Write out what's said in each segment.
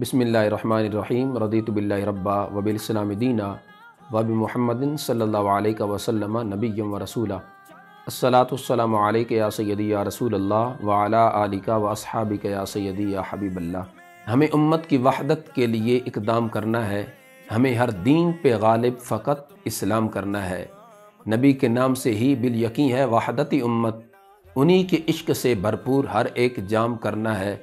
بسم اللہ الرحمن الرحیم رضیت باللہ رب وب السّلام دینہ وب محمد صلی اللہ علیہ وسلم نبی و رسول اللہ السلام وسلم علیہ یا سیدی یا رسول اللہ علیہ و وصحب یا سیدی یا حبیب اللہ ہمیں امت کی وحدت کے لیے اقدام کرنا ہے ہمیں ہر دین پہ غالب فقط اسلام کرنا ہے نبی کے نام سے ہی بال ہے وحدتی امت انہی کے عشق سے بھرپور ہر ایک جام کرنا ہے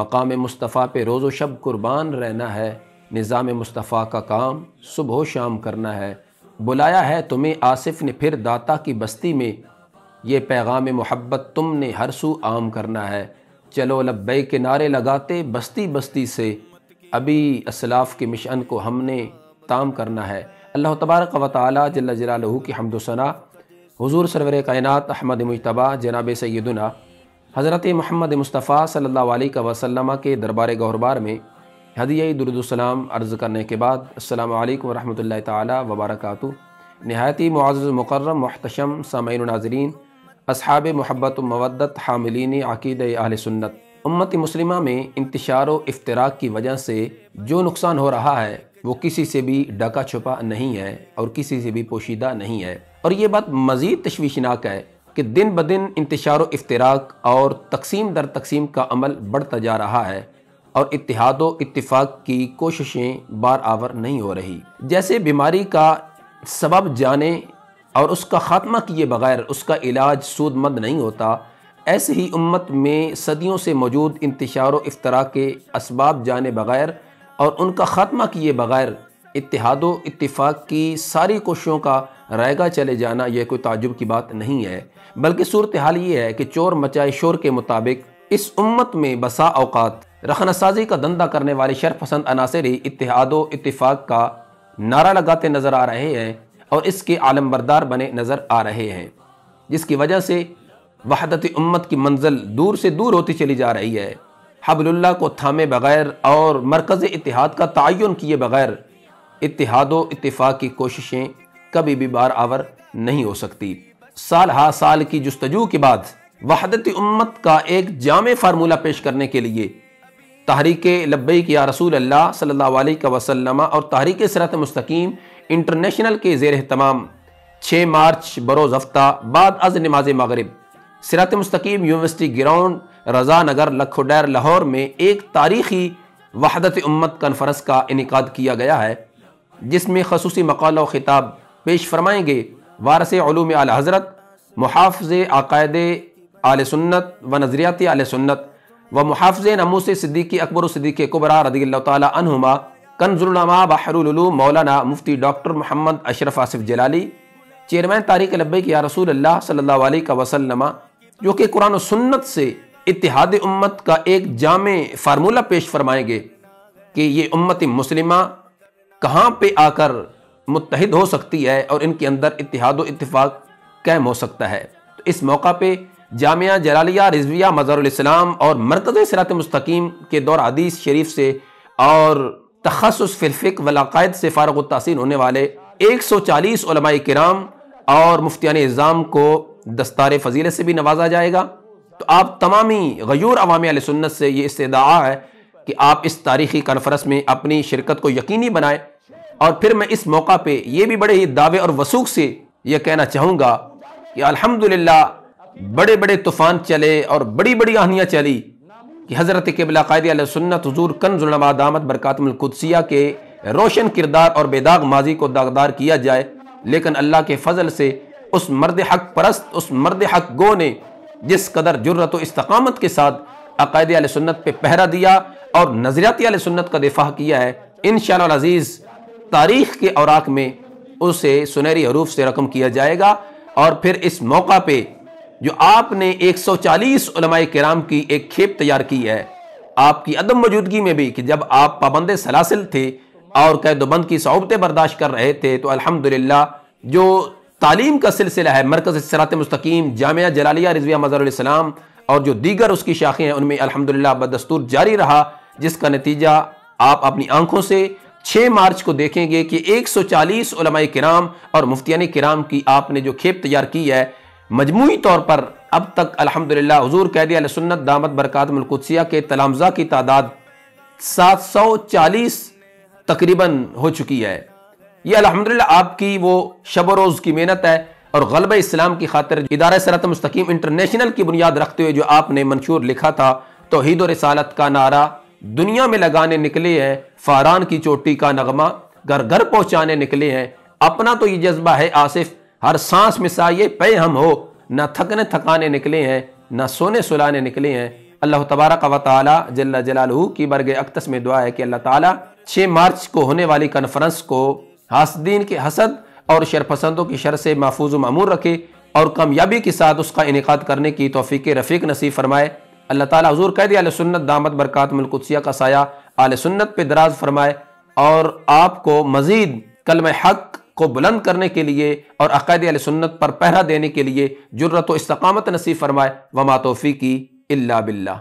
مقام مصطفیٰ پہ روز و شب قربان رہنا ہے نظام مصطفیٰ کا کام صبح و شام کرنا ہے بلایا ہے تمہیں آصف نے پھر داتا کی بستی میں یہ پیغام محبت تم نے ہر سو عام کرنا ہے چلو لبے کے نعرے لگاتے بستی بستی سے ابھی اسلاف کے مشن کو ہم نے تام کرنا ہے اللہ تبارک و تعالی جل جلالہ کی حمد و ثنا حضور سرور کائنات احمد مجتبہ جناب سیدنا حضرت محمد مصطفیٰ صلی اللہ علیہ وسلم کے دربار غربار میں حدیعی درد السلام عرض کرنے کے بعد السلام علیکم ورحمۃ اللہ تعالی وبرکاتہ نہایتی معزز مقرم محتشم سامعین ناظرین اصحاب محبت و مودت حاملین عقید اہل سنت امت مسلمہ میں انتشار و افتراق کی وجہ سے جو نقصان ہو رہا ہے وہ کسی سے بھی ڈکا چھپا نہیں ہے اور کسی سے بھی پوشیدہ نہیں ہے اور یہ بات مزید تشویشناک ہے کہ دن بدن انتشار و افتراق اور تقسیم در تقسیم کا عمل بڑھتا جا رہا ہے اور اتحاد و اتفاق کی کوششیں بار آور نہیں ہو رہی جیسے بیماری کا سبب جانے اور اس کا خاتمہ کیے بغیر اس کا علاج سود مند نہیں ہوتا ایسے ہی امت میں صدیوں سے موجود انتشار و افطرا کے اسباب جانے بغیر اور ان کا خاتمہ کیے بغیر اتحاد و اتفاق کی ساری کوششوں کا رائگا چلے جانا یہ کوئی تعجب کی بات نہیں ہے بلکہ صورتحال یہ ہے کہ چور مچائے شور کے مطابق اس امت میں بسا اوقات رخنہ سازی کا دندہ کرنے والے شرف پسند عناصری اتحاد و اتفاق کا نعرہ لگاتے نظر آ رہے ہیں اور اس کے عالم بردار بنے نظر آ رہے ہیں جس کی وجہ سے وحدت امت کی منزل دور سے دور ہوتی چلی جا رہی ہے حبل اللہ کو تھامے بغیر اور مرکز اتحاد کا تعین کیے بغیر اتحاد و اتفاق کی کوششیں کبھی بھی بار آور نہیں ہو سکتی سال ہا سال کی جستجو کے بعد وحدت امت کا ایک جامع فارمولہ پیش کرنے کے لیے تحریک لبیک یا رسول اللہ صلی اللہ علیہ وسلم اور تحریک سرات مستقیم انٹرنیشنل کے زیر اہتمام چھ مارچ بروز ہفتہ بعد از نماز مغرب سرات مستقیم یونیورسٹی گراؤنڈ رضا نگر لکھوڈیر لاہور میں ایک تاریخی وحدت امت کنفرنس کا انعقاد کیا گیا ہے جس میں خصوصی مقالہ و خطاب پیش فرمائیں گے وارث علوم آل حضرت محافظ عقائد آل سنت و نظریاتی آل سنت و محافظ نموس صدیقی اکبر و صدیق کبرا رضی اللہ تعالیٰ عنہما کنز العلماء بحر العلوم مولانا مفتی ڈاکٹر محمد اشرف آصف جلالی چیئرمین تاریخ لبے کی یا رسول اللہ صلی اللہ علیہ وسلم جو کہ قرآن و سنت سے اتحاد امت کا ایک جامع فارمولہ پیش فرمائیں گے کہ یہ امت مسلمہ کہاں پہ آ کر متحد ہو سکتی ہے اور ان کے اندر اتحاد و اتفاق قائم ہو سکتا ہے تو اس موقع پہ جامعہ جلالیہ رضویہ الاسلام اور مرکز صراط مستقیم کے دور عدیث شریف سے اور تخصص فرفق ولاقائد سے فارغ التحسین ہونے والے ایک سو چالیس علماء کرام اور مفتیان نظام کو دستار فضیلت سے بھی نوازا جائے گا تو آپ تمامی غیور عوامی علیہ سنت سے یہ استدعا ہے کہ آپ اس تاریخی کانفرنس میں اپنی شرکت کو یقینی بنائیں اور پھر میں اس موقع پہ یہ بھی بڑے ہی دعوے اور وسوخ سے یہ کہنا چاہوں گا کہ الحمدللہ بڑے بڑے طوفان چلے اور بڑی بڑی آہنیاں چلی کہ حضرت قبلہ قائد علیہ سنت حضور کن ذمہ دامت برکاتم القدسیہ کے روشن کردار اور بے داغ ماضی کو داغدار کیا جائے لیکن اللہ کے فضل سے اس مرد حق پرست اس مرد حق گو نے جس قدر جرت و استقامت کے ساتھ عقائد علیہ سنت پہ پہرا دیا اور نظریاتی علیہ سنت کا دفاع کیا ہے انشاءاللہ العزیز اللہ عزیز تاریخ کے اوراق میں اسے سنہری حروف سے رقم کیا جائے گا اور پھر اس موقع پہ جو آپ نے ایک سو چالیس علماء کرام کی ایک کھیپ تیار کی ہے آپ کی عدم موجودگی میں بھی کہ جب آپ پابند سلاسل تھے اور قید و بند کی صعوبتیں برداشت کر رہے تھے تو الحمدللہ جو تعلیم کا سلسلہ ہے مرکز سرات مستقیم جامعہ جلالیہ رضویہ مظہر السلام اور جو دیگر اس کی شاخیں ہیں ان میں الحمدللہ بدستور جاری رہا جس کا نتیجہ آپ اپنی آنکھوں سے چھ مارچ کو دیکھیں گے کہ ایک سو چالیس علماء کرام اور مفتیان کرام کی آپ نے جو کھیپ تیار کی ہے مجموعی طور پر اب تک الحمدللہ حضور قیدی سنت دامت برکات کے تلامزہ کی تعداد سات سو چالیس تقریباً ہو چکی ہے یہ الحمدللہ آپ کی وہ شب و روز کی محنت ہے اور غلب اسلام کی خاطر ادارہ سرات مستقیم انٹرنیشنل کی بنیاد رکھتے ہوئے جو آپ نے منشور لکھا تھا توحید و رسالت کا نعرہ دنیا میں لگانے نکلے ہیں فاران کی چوٹی کا نغمہ گھر گھر پہنچانے نکلے ہیں اپنا تو یہ جذبہ ہے آصف ہر سانس میں سائے ہم ہو نہ تھکنے تھکانے نکلے ہیں نہ سونے سلانے نکلے ہیں اللہ تبارک و تعالی جل جلالہ کی برگ اکتس میں دعا ہے کہ اللہ تعالی چھ مارچ کو ہونے والی کنفرنس کو حاسدین کے حسد اور شرپسندوں کی شر سے محفوظ و معمور رکھے اور کامیابی کے ساتھ اس کا انعقاد کرنے کی توفیق رفیق نصیب فرمائے اللہ تعالیٰ حضور قید علیہ سنت دامت برکات ملقدسیہ کا سایہ آل سنت پہ دراز فرمائے اور آپ کو مزید کلم حق کو بلند کرنے کے لیے اور عقائد علیہ سنت پر پہرہ دینے کے لیے جرت و استقامت نصیب فرمائے وما توفیقی اللہ باللہ